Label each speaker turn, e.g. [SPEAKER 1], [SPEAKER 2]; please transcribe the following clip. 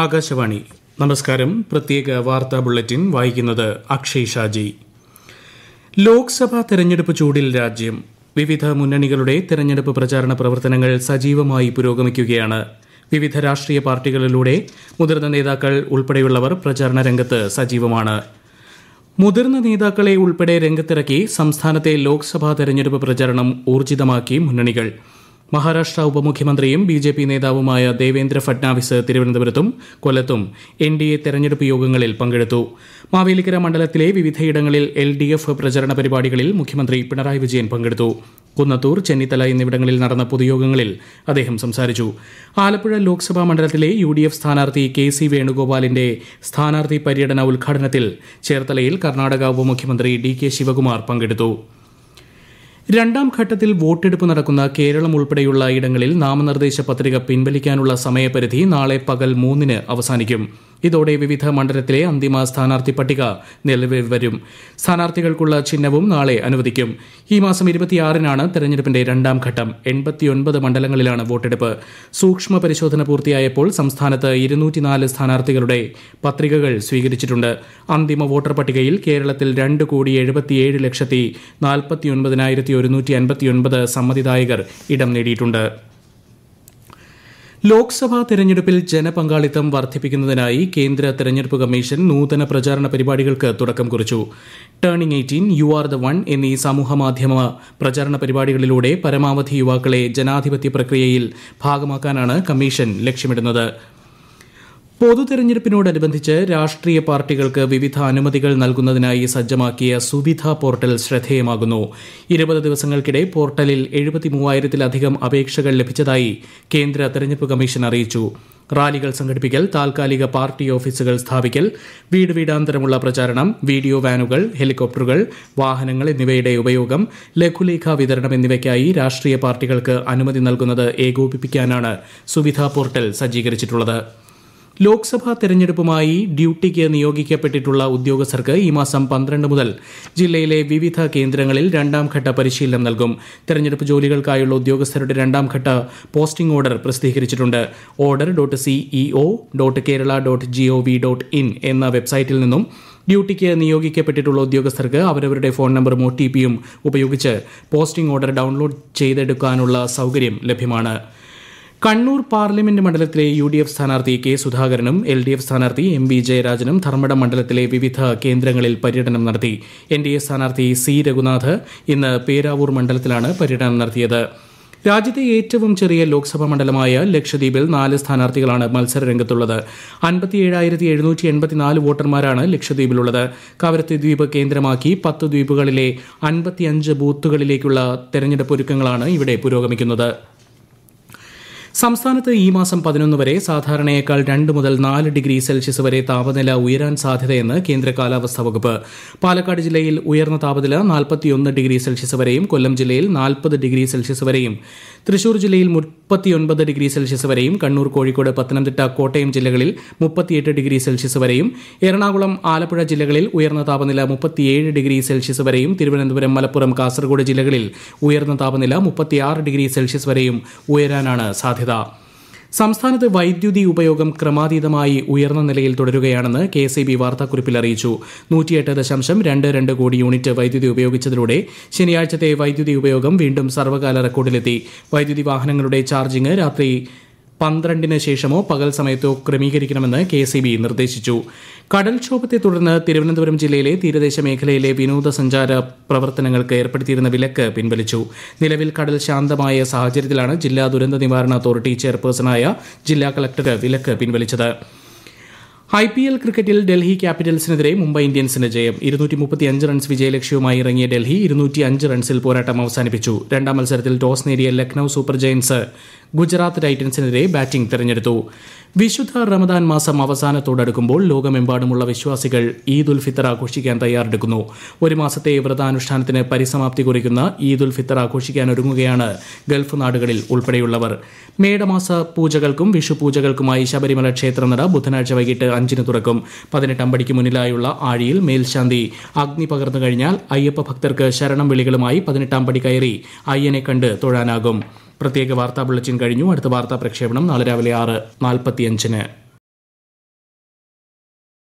[SPEAKER 1] ആകാശവാണി നമസ്കാരം പ്രത്യേക വാർത്താ ബുള്ളറ്റിൻ വായിക്കുന്നത് അക്ഷയ് ഷാജി ലോക്സഭാ തെരഞ്ഞെടുപ്പ് ചൂടിൽ രാജ്യം വിവിധ മുന്നണികളുടെ തെരഞ്ഞെടുപ്പ് പ്രചാരണ പ്രവർത്തനങ്ങൾ സജീവമായി പുരോഗമിക്കുകയാണ് വിവിധ രാഷ്ട്രീയ പാർട്ടികളിലൂടെ മുതിർന്ന നേതാക്കൾ ഉൾപ്പെടെയുള്ളവർ പ്രചാരണ രംഗത്ത് സജീവമാണ് മുതിർന്ന നേതാക്കളെ ഉൾപ്പെടെ രംഗത്തിറക്കി സംസ്ഥാനത്തെ ലോക്സഭാ തെരഞ്ഞെടുപ്പ് പ്രചാരണം ഊർജിതമാക്കി മുന്നണികൾ മഹാരാഷ്ട്ര ഉപമുഖ്യമന്ത്രിയും ബി ജെ പി നേതാവുമായ ദേവേന്ദ്ര ഫട്നാവിസ് തിരുവനന്തപുരത്തും കൊല്ലത്തും എൻ ഡി എ തെരഞ്ഞെടുപ്പ് യോഗങ്ങളിൽ പങ്കെടുത്തു മാവേലിക്കര മണ്ഡലത്തിലെ വിവിധയിടങ്ങളിൽ എൽ ഡി എഫ് പ്രചരണ പരിപാടികളിൽ മുഖ്യമന്ത്രി പിണറായി വിജയൻ പങ്കെടുത്തു കുന്നത്തൂർ ചെന്നിത്തല എന്നിവിടങ്ങളിൽ നടന്ന പൊതുയോഗങ്ങളിൽ അദ്ദേഹം സംസാരിച്ചു ആലപ്പുഴ ലോക്സഭാ മണ്ഡലത്തിലെ യു ഡി എഫ് സ്ഥാനാർത്ഥി കെ സി വേണുഗോപാലിന്റെ സ്ഥാനാർത്ഥി പര്യടന ഉദ്ഘാടനത്തിൽ ചേർത്തലയിൽ കർണാടക ഉപമുഖ്യമന്ത്രി ഡി കെ ശിവകുമാർ പങ്കെടുത്തു രണ്ടാം ഘട്ടത്തിൽ വോട്ടെടുപ്പ് നടക്കുന്ന കേരളം ഉൾപ്പെടെയുള്ള ഇടങ്ങളിൽ നാമനിർദ്ദേശ പത്രിക പിൻവലിക്കാനുള്ള സമയപരിധി നാളെ പകൽ മൂന്നിന് അവസാനിക്കും ഇതോടെ വിവിധ മണ്ഡലത്തിലെ അന്തിമ സ്ഥാനാർത്ഥി പട്ടിക നിലവിൽ വരും സ്ഥാനാർത്ഥികൾക്കുള്ള ചിഹ്നവും നാളെ അനുവദിക്കും ഈ മാസം ഇരുപത്തിയാറിനാണ് തെരഞ്ഞെടുപ്പിന്റെ രണ്ടാം ഘട്ടം എൺപത്തിയൊൻപത് മണ്ഡലങ്ങളിലാണ് വോട്ടെടുപ്പ് സൂക്ഷ്മ പരിശോധന പൂർത്തിയായപ്പോൾ സംസ്ഥാനത്ത് ഇരുന്നൂറ്റിനാല് സ്ഥാനാർത്ഥികളുടെ പത്രികകൾ സ്വീകരിച്ചിട്ടുണ്ട് അന്തിമ വോട്ടർ പട്ടികയിൽ കേരളത്തിൽ രണ്ട് കോടി എഴുപത്തിയേഴ് ലക്ഷത്തി നാൽപ്പത്തിയൊൻപതിനായിരത്തി ഒരുന്നൂറ്റി അൻപത്തിയൊൻപത് സമ്മതിദായകർ ഇടം നേടിയിട്ടുണ്ട് ലോക്സഭാ തെരഞ്ഞെടുപ്പിൽ ജനപങ്കാളിത്തം വർദ്ധിപ്പിക്കുന്നതിനായി കേന്ദ്ര തെരഞ്ഞെടുപ്പ് കമ്മീഷൻ നൂതന പ്രചാരണ പരിപാടികൾക്ക് തുടക്കം കുറിച്ചു turning eighteen you are the one എന്നീ സമൂഹമാധ്യമ പ്രചാരണ പരിപാടികളിലൂടെ പരമാവധി യുവാക്കളെ ജനാധിപത്യ പ്രക്രിയയിൽ ഭാഗമാക്കാനാണ് കമ്മീഷൻ ലക്ഷ്യമിടുന്നത് പൊതു തെരഞ്ഞെടുപ്പിനോടനുബന്ധിച്ച് രാഷ്ട്രീയ പാർട്ടികൾക്ക് വിവിധ അനുമതികൾ നൽകുന്നതിനായി സജ്ജമാക്കിയ സുവിധ പോർട്ടൽ ശ്രദ്ധേയമാകുന്നു ഇരുപത് ദിവസങ്ങൾക്കിടെ പോർട്ടലിൽ എഴുപത്തി മൂവായിരത്തിലധികം അപേക്ഷകൾ ലഭിച്ചതായി കേന്ദ്ര തെരഞ്ഞെടുപ്പ് കമ്മീഷൻ അറിയിച്ചു റാലികൾ സംഘടിപ്പിക്കൽ താൽക്കാലിക പാർട്ടി ഓഫീസുകൾ സ്ഥാപിക്കൽ വീട് വീടാന്തരമുള്ള പ്രചാരണം വീഡിയോ വാനുകൾ ഹെലികോപ്റ്ററുകൾ വാഹനങ്ങൾ എന്നിവയുടെ ഉപയോഗം ലഘുലേഖ വിതരണം എന്നിവയ്ക്കായി രാഷ്ട്രീയ പാർട്ടികൾക്ക് അനുമതി നൽകുന്നത് ഏകോപിപ്പിക്കാനാണ് സുവിധ പോർട്ടൽ സജ്ജീകരിച്ചിട്ടുള്ളത് ലോക്സഭാ തെരഞ്ഞെടുപ്പുമായി ഡ്യൂട്ടിക്ക് നിയോഗിക്കപ്പെട്ടിട്ടുള്ള ഉദ്യോഗസ്ഥർക്ക് ഈ മാസം പന്ത്രണ്ട് മുതൽ ജില്ലയിലെ വിവിധ കേന്ദ്രങ്ങളിൽ രണ്ടാംഘട്ട പരിശീലനം നൽകും തെരഞ്ഞെടുപ്പ് ജോലികൾക്കായുള്ള ഉദ്യോഗസ്ഥരുടെ രണ്ടാംഘട്ട പോസ്റ്റിംഗ് ഓർഡർ പ്രസിദ്ധീകരിച്ചിട്ടുണ്ട് order dot CEO e dot Kerala dot V dot in എന്ന വെബ്സൈറ്റിൽ നിന്നും ഡ്യൂട്ടിക്ക് നിയോഗിക്കപ്പെട്ടിട്ടുള്ള ഉദ്യോഗസ്ഥർക്ക് അവരവരുടെ ഫോൺ നമ്പറും ഒ ടി പിയും ഉപയോഗിച്ച് പോസ്റ്റിംഗ് ഓർഡർ ഡൌൺലോഡ് ചെയ്തെടുക്കാനുള്ള സൗകര്യം ലഭ്യമാണ് കണ്ണൂർ പാർലമെന്റ് മണ്ഡലത്തിലെ യു ഡി എഫ് സ്ഥാനാർത്ഥി കെ സുധാകരനും എൽ ഡി എഫ് സ്ഥാനാർത്ഥി എം വി ജയരാജനും ധർമ്മടം മണ്ഡലത്തിലെ വിവിധ കേന്ദ്രങ്ങളിൽ പര്യടനം നടത്തി എൻ ഡി എ സ്ഥാനാർത്ഥി സി രഘുനാഥ് ഇന്ന് പേരാവൂർ മണ്ഡലത്തിലാണ് പര്യടനം നടത്തിയത് രാജ്യത്തെ ഏറ്റവും ചെറിയ ലോക്സഭാ മണ്ഡലമായ ലക്ഷദ്വീപിൽ നാല് സ്ഥാനാർത്ഥികളാണ് മത്സരരംഗത്തുള്ളത് അൻപത്തിയേഴായിരത്തി എഴുന്നൂറ്റി എൺപത്തിനാല് വോട്ടർമാരാണ് ലക്ഷദ്വീപിലുള്ളത് കവരത്തി ദ്വീപ് കേന്ദ്രമാക്കി പത്ത് ദ്വീപുകളിലെ അൻപത്തിയഞ്ച് ബൂത്തുകളിലേക്കുള്ള തെരഞ്ഞെടുപ്പ് ഒരുക്കങ്ങളാണ് ഇവിടെ പുരോഗമിക്കുന്നത് സംസ്ഥാനത്ത് ഈ മാസം പതിനൊന്ന് വരെ സാധാരണയേക്കാൾ രണ്ട് മുതൽ നാല് ഡിഗ്രി സെൽഷ്യസ് വരെ താപനില ഉയരാൻ സാധ്യതയെന്ന് കേന്ദ്ര കാലാവസ്ഥാ വകുപ്പ് പാലക്കാട് ജില്ലയിൽ ഉയർന്ന താപനില നാൽപ്പത്തിയൊന്ന് ഡിഗ്രി സെൽഷ്യസ് വരെയും കൊല്ലം ജില്ലയിൽ നാൽപ്പത് ഡിഗ്രി സെൽഷ്യസ് വരെയും തൃശൂർ ജില്ലയിൽ മുപ്പത്തിയൊൻപത് ഡിഗ്രി സെൽഷ്യസ് വരെയും കണ്ണൂർ കോഴിക്കോട് പത്തനംതിട്ട കോട്ടയം ജില്ലകളിൽ മുപ്പത്തിയെട്ട് ഡിഗ്രി സെൽഷ്യസ് വരെയും എറണാകുളം ആലപ്പുഴ ജില്ലകളിൽ ഉയർന്ന താപനില മുപ്പത്തിയേഴ് ഡിഗ്രി സെൽഷ്യസ് വരെയും തിരുവനന്തപുരം മലപ്പുറം കാസർഗോഡ് ജില്ലകളിൽ ഉയർന്ന താപനില മുപ്പത്തിയാറ് ഡിഗ്രി സെൽഷ്യസ് വരെയും ഉയരാനാണ് സാധ്യത സാധ്യത സംസ്ഥാനത്ത് വൈദ്യുതി ഉപയോഗം ക്രമാതീതമായി ഉയർന്ന നിലയിൽ തുടരുകയാണെന്ന് കെ സി ബി വാർത്താക്കുറിപ്പിൽ അറിയിച്ചു നൂറ്റിയെട്ട് ദശാംശം രണ്ട് രണ്ട് കോടി യൂണിറ്റ് വൈദ്യുതി ഉപയോഗിച്ചതിലൂടെ ശനിയാഴ്ചത്തെ വൈദ്യുതി ഉപയോഗം വീണ്ടും സർവ്വകാല റെക്കോർഡിലെത്തി വൈദ്യുതി വാഹനങ്ങളുടെ ചാർജിംഗ് രാത്രി പന്ത്രണ്ടിന് ശേഷമോ പകൽ സമയത്തോ ക്രമീകരിക്കണമെന്ന് കെ സി ബി നിർദ്ദേശിച്ചു കടൽക്ഷോഭത്തെ തുടർന്ന് തിരുവനന്തപുരം ജില്ലയിലെ തീരദേശ മേഖലയിലെ വിനോദസഞ്ചാര പ്രവർത്തനങ്ങൾക്ക് ഏർപ്പെടുത്തിയിരുന്ന വിലക്ക് പിൻവലിച്ചു നിലവിൽ കടൽ ശാന്തമായ സാഹചര്യത്തിലാണ് ജില്ലാ ദുരന്ത നിവാരണ അതോറിറ്റി ചെയർപേഴ്സണായ ജില്ലാ കളക്ടർ വിലക്ക് പിൻവലിച്ചത് ഐ പി എൽ ക്രിക്കറ്റിൽ ഡൽഹി ക്യാപിറ്റൽസിനെതിരെ മുംബൈ ഇന്ത്യൻസിന് ജയം ഇരുന്നൂറ്റി മുപ്പത്തി അഞ്ച് റൺസ് വിജയലക്ഷ്യവുമായി ഇറങ്ങിയ ഡൽഹി ഇരുന്നൂറ്റി അഞ്ച് റൺസിൽ പോരാട്ടം അവസാനിപ്പിച്ചു രണ്ടാം മത്സരത്തിൽ ടോസ് നേടിയ ലക്നൌ സൂപ്പർ ജയൻസ് ഗുജറാത്ത് ടൈറ്റൻസിനെതിരെ ബാറ്റിംഗ് തെരഞ്ഞെടുത്തു വിശുദ്ധ റമദാൻ മാസം അവസാനത്തോടടുക്കുമ്പോൾ ലോകമെമ്പാടുമുള്ള വിശ്വാസികൾ ഈദ് ഉൽ ഫിത്തർ ആഘോഷിക്കാൻ തയ്യാറെടുക്കുന്നു ഒരു മാസത്തെ വ്രതാനുഷ്ഠാനത്തിന് പരിസമാപ്തി കുറിക്കുന്ന ഈദ് ഉൽ ഫിത്തർ ആഘോഷിക്കാൻ ഒരുങ്ങുകയാണ് ഗൾഫ് നാടുകളിൽ ഉൾപ്പെടെയുള്ളവർ മേടമാസ പൂജകൾക്കും വിഷുപൂജകൾക്കുമായി ശബരിമല ക്ഷേത്രനട ബുധനാഴ്ച വൈകിട്ട് അഞ്ചിന് തുറക്കും പതിനെട്ടമ്പടിക്ക് മുന്നിലായുള്ള ആഴിയിൽ മേൽശാന്തി അഗ്നി പകർന്നു കഴിഞ്ഞാൽ അയ്യപ്പ ഭക്തർക്ക് ശരണം വിളികളുമായി പതിനെട്ടാം പടി കയറി അയ്യനെ കണ്ട് തൊഴാനാകും പ്രത്യേക വാർത്താ ബുള്ളറ്റിൻ കഴിഞ്ഞു അടുത്ത വാർത്താ പ്രക്ഷേപണം നാളെ രാവിലെ ആറ് നാൽപ്പത്തിയഞ്ചിന്